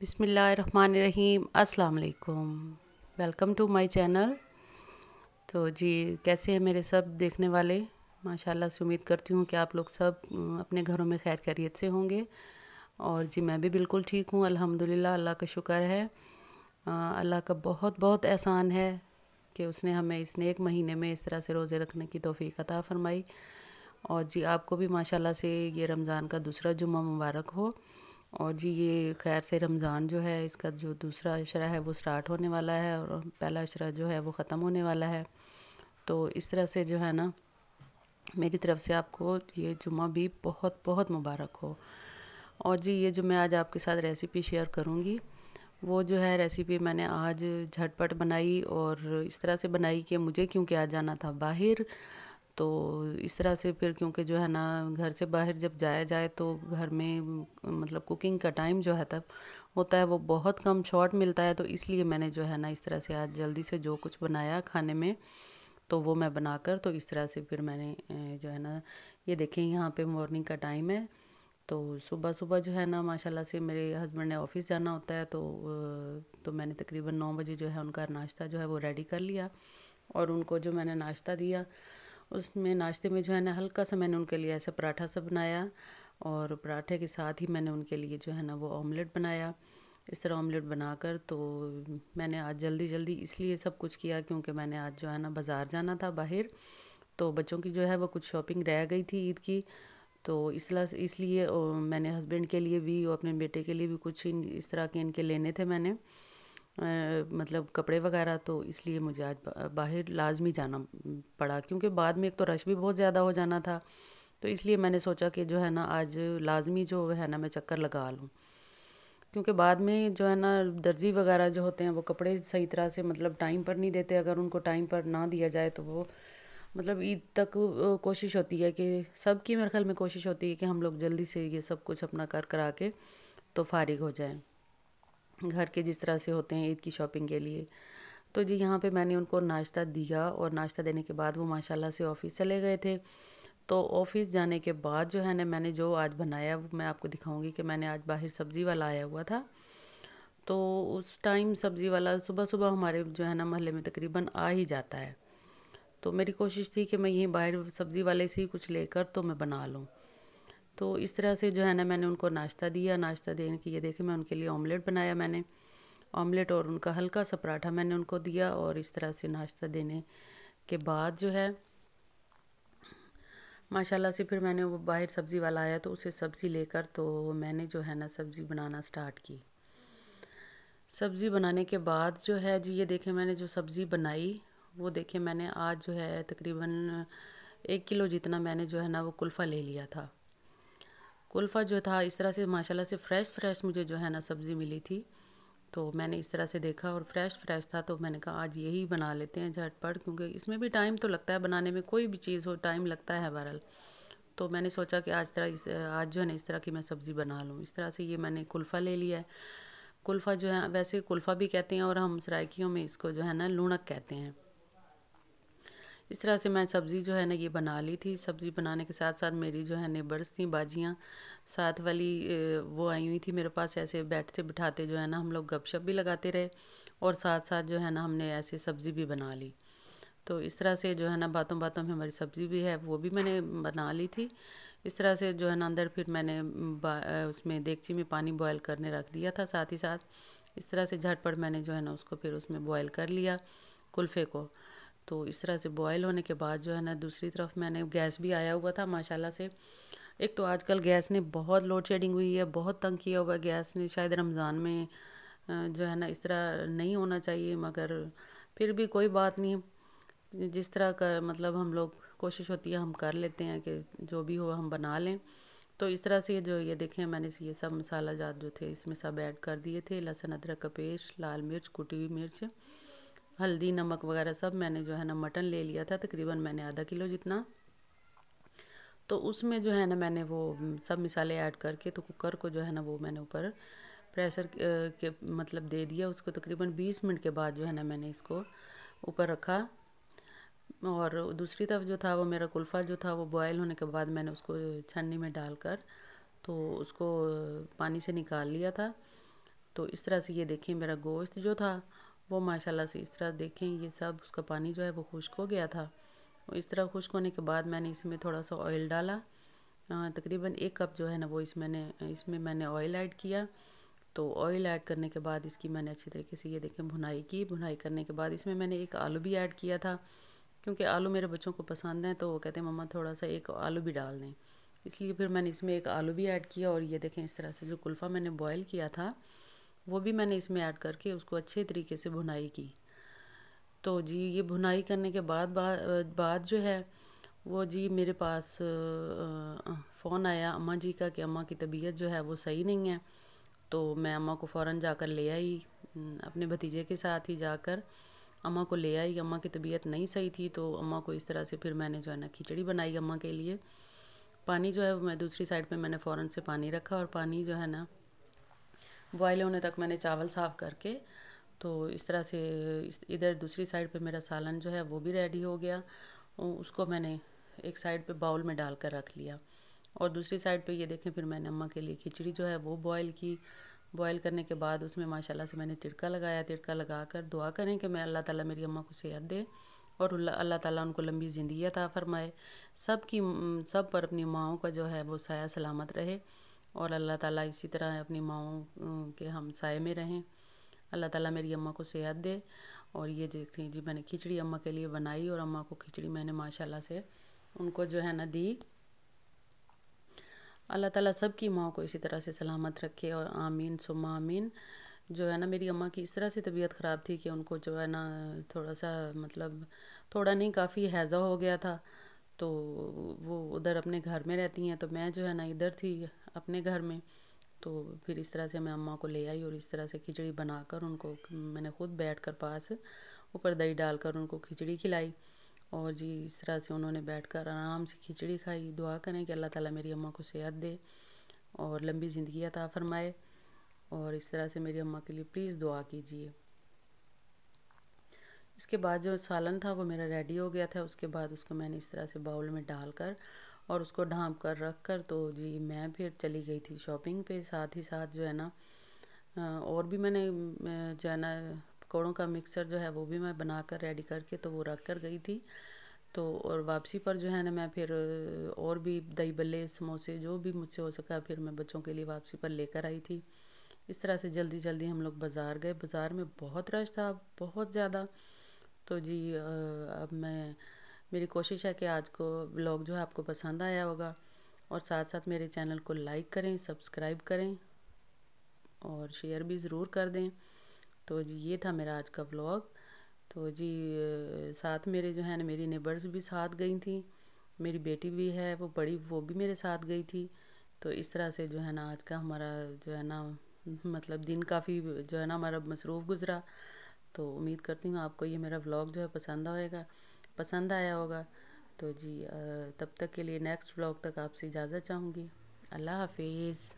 बिसमीम अस्सलाम welcome to my channel तो जी कैसे हैं मेरे सब देखने वाले माशाल्लाह से उम्मीद करती हूँ कि आप लोग सब अपने घरों में खैर खैरियत से होंगे और जी मैं भी बिल्कुल ठीक हूँ अल्हम्दुलिल्लाह अल्लाह का शुक्र है अल्लाह का बहुत बहुत एहसान है कि उसने हमें इस नेक महीने में इस तरह से रोज़े रखने की तोफ़ी अता फ़रमाई और जी आपको भी माशाल्लाह से ये रमज़ान का दूसरा जुम्मा मुबारक हो और जी ये खैर से रमज़ान जो है इसका जो दूसरा अशरा है वो स्टार्ट होने वाला है और पहला अशरा जो है वो ख़त्म होने वाला है तो इस तरह से जो है ना मेरी तरफ़ से आपको ये जुमा भी बहुत बहुत मुबारक हो और जी ये जो मैं आज आपके साथ रेसिपी शेयर करूँगी वो जो है रेसिपी मैंने आज झटपट बनाई और इस तरह से बनाई कि मुझे क्योंकि आज जाना था बाहर तो इस तरह से फिर क्योंकि जो है ना घर से बाहर जब जाया जाए तो घर में मतलब कुकिंग का टाइम जो है तब होता है वो बहुत कम शॉर्ट मिलता है तो इसलिए मैंने जो है ना इस तरह से आज जल्दी से जो कुछ बनाया खाने में तो वो मैं बनाकर तो इस तरह से फिर मैंने जो है ना ये देखें यहाँ पे मॉर्निंग का टाइम है तो सुबह सुबह जो है ना माशाल्लाह से मेरे हस्बैंड ने ऑफ़िस जाना होता है तो तो मैंने तकरीबन नौ बजे जो है उनका नाश्ता जो है वो रेडी कर लिया और उनको जो मैंने नाश्ता दिया उसमें नाश्ते में जो है ना हल्का सा मैंने उनके लिए ऐसा पराठा सा बनाया और पराठे के साथ ही मैंने उनके लिए जो है ना वो ऑमलेट बनाया इस तरह ऑमलेट बनाकर तो मैंने आज जल्दी जल्दी इसलिए सब कुछ किया क्योंकि मैंने आज जो है ना बाज़ार जाना था बाहर तो बच्चों की जो है वो कुछ शॉपिंग रह गई थी ईद की तो इसलिए इसलिए मैंने हस्बैंड के लिए भी और अपने बेटे के लिए भी कुछ इस तरह के इनके लेने थे मैंने मतलब कपड़े वगैरह तो इसलिए मुझे आज बाहर लाजमी जाना पड़ा क्योंकि बाद में एक तो रश भी बहुत ज़्यादा हो जाना था तो इसलिए मैंने सोचा कि जो है ना आज लाजमी जो है ना मैं चक्कर लगा लूँ क्योंकि बाद में जो है ना दर्जी वगैरह जो होते हैं वो कपड़े सही तरह से मतलब टाइम पर नहीं देते अगर उनको टाइम पर ना दिया जाए तो वो मतलब ईद तक कोशिश होती है कि सबकी मेरे ख्याल में कोशिश होती है कि हम लोग जल्दी से ये सब कुछ अपना कर करा के तो फारिग हो जाए घर के जिस तरह से होते हैं ईद की शॉपिंग के लिए तो जी यहाँ पे मैंने उनको नाश्ता दिया और नाश्ता देने के बाद वो माशाल्लाह से ऑफ़िस चले गए थे तो ऑफ़िस जाने के बाद जो है ना मैंने जो आज बनाया वो मैं आपको दिखाऊंगी कि मैंने आज बाहर सब्ज़ी वाला आया हुआ था तो उस टाइम सब्ज़ी वाला सुबह सुबह हमारे जो है ना महल में तकरीबन आ ही जाता है तो मेरी कोशिश थी कि मैं यहीं बाहर सब्ज़ी वाले से ही कुछ लेकर तो मैं बना लूँ तो इस तरह से जो है ना मैंने उनको नाश्ता दिया नाश्ता देने की ये देखे मैं उनके लिए ऑमलेट बनाया मैंने ऑमलेट और उनका हल्का सा पराठा मैंने उनको दिया और इस तरह से नाश्ता देने के बाद जो है माशाल्लाह से फिर मैंने वो बाहर सब्ज़ी वाला आया तो उसे सब्ज़ी लेकर तो मैंने जो है ना सब्ज़ी बनाना स्टार्ट की सब्ज़ी बनाने के बाद जो है जी ये देखें मैंने जो सब्ज़ी बनाई वो देखें मैंने आज जो है तकरीबन एक किलो जितना मैंने जो है ना वो कुल्फ़ा ले लिया था कुल्फ़ा जो था इस तरह से माशाल्लाह से फ़्रेश फ़्रेश मुझे जो है ना सब्ज़ी मिली थी तो मैंने इस तरह से देखा और फ्रेश फ्रेश था तो मैंने कहा आज यही बना लेते हैं झटपट क्योंकि इसमें भी टाइम तो लगता है बनाने में कोई भी चीज़ हो टाइम लगता है बहरहाल तो मैंने सोचा कि आज तरह इस आज जो है ना इस तरह की मैं सब्ज़ी बना लूँ इस तरह से ये मैंने कुल्फ़ा ले लिया है कुल्फ़ा जो है वैसे कुल्फ़ा भी कहते हैं और हम सरायकियों में इसको जो है ना लूणक कहते हैं इस तरह से मैं सब्ज़ी जो है ना ये बना ली थी सब्ज़ी बनाने के साथ साथ मेरी जो है नेबर्स थी बाजियाँ साथ वाली वो आई हुई थी मेरे पास ऐसे बैठते बिठाते जो है ना हम लोग गपशप भी लगाते रहे और साथ साथ जो है ना हमने ऐसे सब्ज़ी भी बना ली तो इस तरह से जो है ना बातों बातों में हमारी सब्ज़ी भी है वो भी मैंने बना ली थी इस तरह से जो है ना अंदर फिर मैंने उसमें देगची में पानी बॉयल करने रख दिया था साथ ही साथ इस तरह से झटपट मैंने जो है ना उसको फिर उसमें बॉयल कर लिया कुल्फ़े को तो इस तरह से बॉयल होने के बाद जो है ना दूसरी तरफ मैंने गैस भी आया हुआ था माशाल्लाह से एक तो आजकल गैस ने बहुत लोड शेडिंग हुई है बहुत तंग किया हुआ गैस ने शायद रमज़ान में जो है ना इस तरह नहीं होना चाहिए मगर फिर भी कोई बात नहीं जिस तरह का मतलब हम लोग कोशिश होती है हम कर लेते हैं कि जो भी हो हम बना लें तो इस तरह से जो ये देखें मैंने ये सब मसाला जात जो थे इसमें सब ऐड कर दिए थे लहसुन अदरक का पेस्ट लाल मिर्च कुटी हुई मिर्च हल्दी नमक वगैरह सब मैंने जो है ना मटन ले लिया था तकरीबन मैंने आधा किलो जितना तो उसमें जो है ना मैंने वो सब मिसाले ऐड करके तो कुकर को जो है ना वो मैंने ऊपर प्रेशर के मतलब दे दिया उसको तकरीबन 20 मिनट के बाद जो है ना मैंने इसको ऊपर रखा और दूसरी तरफ जो था वो मेरा कुल्फ़ा जो था वो बॉयल होने के बाद मैंने उसको छन्नी में डालकर तो उसको पानी से निकाल लिया था तो इस तरह से ये देखिए मेरा गोश्त जो था वो माशाल्लाह से इस तरह देखें ये सब उसका पानी जो है वो खुश्क हो गया था इस तरह खुश्क होने के बाद मैंने इसमें थोड़ा सा ऑयल डाला तकरीबन एक कप जो है ना वो इस मैंने इसमें मैंने ऑयल ऐड किया तो ऑयल ऐड करने के बाद इसकी मैंने अच्छी तरीके से ये देखें भुनाई की भुनाई करने के बाद इसमें मैंने एक आलू भी ऐड किया था क्योंकि आलू मेरे बच्चों को पसंद है तो वो कहते हैं मम्मा थोड़ा सा एक आलू भी डाल दें इसलिए फिर मैंने इसमें एक आलू भी ऐड किया और ये देखें इस तरह से जो कुल्फ़ा मैंने बॉयल किया था वो भी मैंने इसमें ऐड करके उसको अच्छे तरीके से भुनाई की तो जी ये भुनाई करने के बाद बाद जो है वो जी मेरे पास फ़ोन आया अम्मा जी का कि अम्मा की तबीयत जो है वो सही नहीं है तो मैं अम्मा को फ़ौर जाकर ले आई अपने भतीजे के साथ ही जाकर अम्मा को ले आई अम्मा की तबीयत नहीं सही थी तो अम्मा को इस तरह से फिर मैंने जो है ना खिचड़ी बनाई अम्मा के लिए पानी जो है वो मैं दूसरी साइड पे मैंने फ़ौरन से पानी रखा और पानी जो है ना बॉयल होने तक मैंने चावल साफ़ करके तो इस तरह से इधर दूसरी साइड पे मेरा सालन जो है वो भी रेडी हो गया उसको मैंने एक साइड पे बाउल में डाल कर रख लिया और दूसरी साइड पे ये देखें फिर मैंने अम्मा के लिए खिचड़ी जो है वो बॉयल की बॉयल करने के बाद उसमें माशाल्लाह से मैंने तिड़का लगाया तिड़का लगा कर दुआ करें कि मैं अल्लाह ताला मेरी अम्मा को सेहत दे और अल्लाह ताला उनको लंबी ज़िंदगी अता फरमाए सब की सब पर अपनी माओ का जो है वो साया सलामत रहे और अल्लाह ताला इसी तरह अपनी माओ के हम साय में रहें अल्लाह ताला मेरी अम्मा को सेहत दे और ये हैं जी मैंने खिचड़ी अम्मा के लिए बनाई और अम्मा को खिचड़ी मैंने माशाल्लाह से उनको जो है ना दी अल्लाह ताला सब की माओ को इसी तरह से सलामत रखे और आमीन सुमा आमीन जो है ना मेरी अम्मा की इस तरह से तबीयत ख़राब थी कि उनको जो है ना थोड़ा सा मतलब थोड़ा नहीं काफ़ी हैज़ा हो गया था तो वो उधर अपने घर में रहती हैं तो मैं जो है ना इधर थी अपने घर में तो फिर इस तरह से मैं अम्मा को ले आई और इस तरह से खिचड़ी बनाकर उनको मैंने खुद बैठ कर पास ऊपर दही डालकर उनको खिचड़ी खिलाई और जी इस तरह से उन्होंने बैठ कर आराम से खिचड़ी खाई दुआ करें कि अल्लाह ताला मेरी अम्मा को सेहत दे और लंबी ज़िंदगी अता फरमाए और इस तरह से मेरी अम्मा के लिए प्लीज़ दुआ कीजिए इसके बाद जो सालन था वो मेरा रेडी हो गया था उसके बाद उसको मैंने इस तरह से बाउल में डालकर और उसको ढाँप कर रख कर तो जी मैं फिर चली गई थी शॉपिंग पे साथ ही साथ जो है ना और भी मैंने जो है ना पकौड़ों का मिक्सर जो है वो भी मैं बना कर रेडी करके तो वो रख कर गई थी तो और वापसी पर जो है ना मैं फिर और भी दही बल्ले समोसे जो भी मुझसे हो सका फिर मैं बच्चों के लिए वापसी पर लेकर आई थी इस तरह से जल्दी जल्दी हम लोग बाज़ार गए बाज़ार में बहुत रश था बहुत ज़्यादा तो जी अब मैं मेरी कोशिश है कि आज को ब्लॉग जो है आपको पसंद आया होगा और साथ साथ मेरे चैनल को लाइक करें सब्सक्राइब करें और शेयर भी ज़रूर कर दें तो जी ये था मेरा आज का ब्लॉग तो जी साथ मेरे जो है ना मेरी नेबर्स भी साथ गई थी मेरी बेटी भी है वो बड़ी वो भी मेरे साथ गई थी तो इस तरह से जो है ना आज का हमारा जो है ना मतलब दिन काफ़ी जो है ना हमारा मसरूफ़ गुज़रा तो उम्मीद करती हूँ आपको ये मेरा व्लॉग जो है पसंद आएगा पसंद आया होगा तो जी तब तक के लिए नेक्स्ट व्लॉग तक आपसे इजाज़त चाहूँगी अल्लाह हाफिज़